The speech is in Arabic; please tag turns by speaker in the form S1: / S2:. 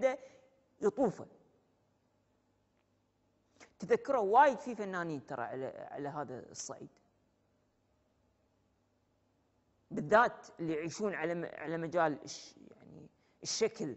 S1: قاعده يطوفه تذكروا وايد في فنانين ترى على على هذا الصعيد بالذات اللي يعيشون على على مجال يعني الشكل